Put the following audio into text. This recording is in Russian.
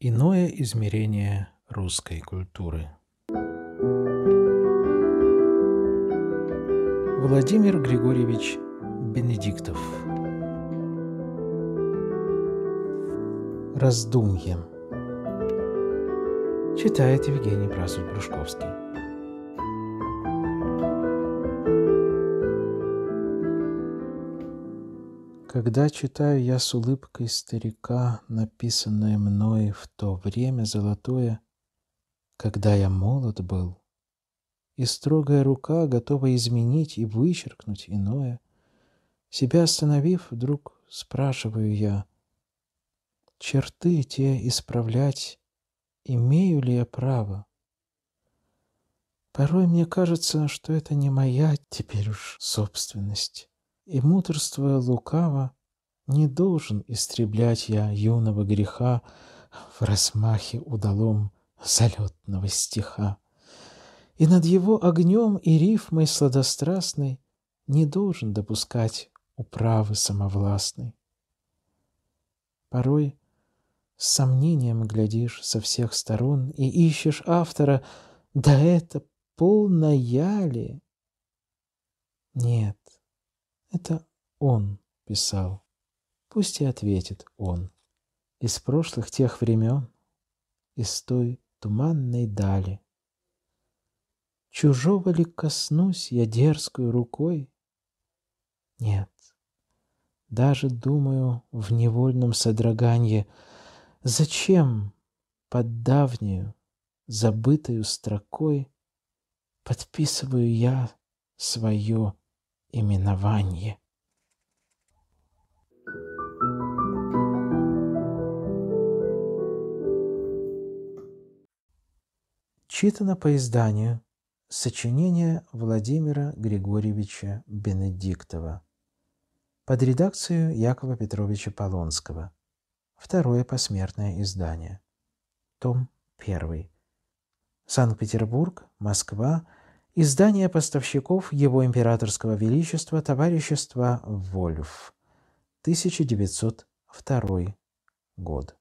Иное измерение русской культуры. Владимир Григорьевич Бенедиктов. Раздумье. Читает Евгений Прасуль-Брюшковский. Когда читаю я с улыбкой старика, написанное мной в то время золотое, когда я молод был, и строгая рука готова изменить и вычеркнуть иное, себя остановив, вдруг спрашиваю я, черты те исправлять имею ли я право? Порой мне кажется, что это не моя теперь уж собственность и мудрствуя лукаво, не должен истреблять я юного греха в размахе удалом залетного стиха. И над его огнем и рифмой сладострастной не должен допускать управы самовластной. Порой с сомнением глядишь со всех сторон и ищешь автора, да это полная ли? Нет, это он писал. Пусть и ответит он. Из прошлых тех времен, из той туманной дали. Чужого ли коснусь я дерзкой рукой? Нет, даже думаю в невольном содроганье, Зачем под давнюю, забытую строкой Подписываю я свое именование. Читано по изданию сочинение Владимира Григорьевича Бенедиктова под редакцию Якова Петровича Полонского. Второе посмертное издание. Том 1. Санкт-Петербург, Москва, Издание поставщиков Его Императорского Величества Товарищества Вольф, 1902 год.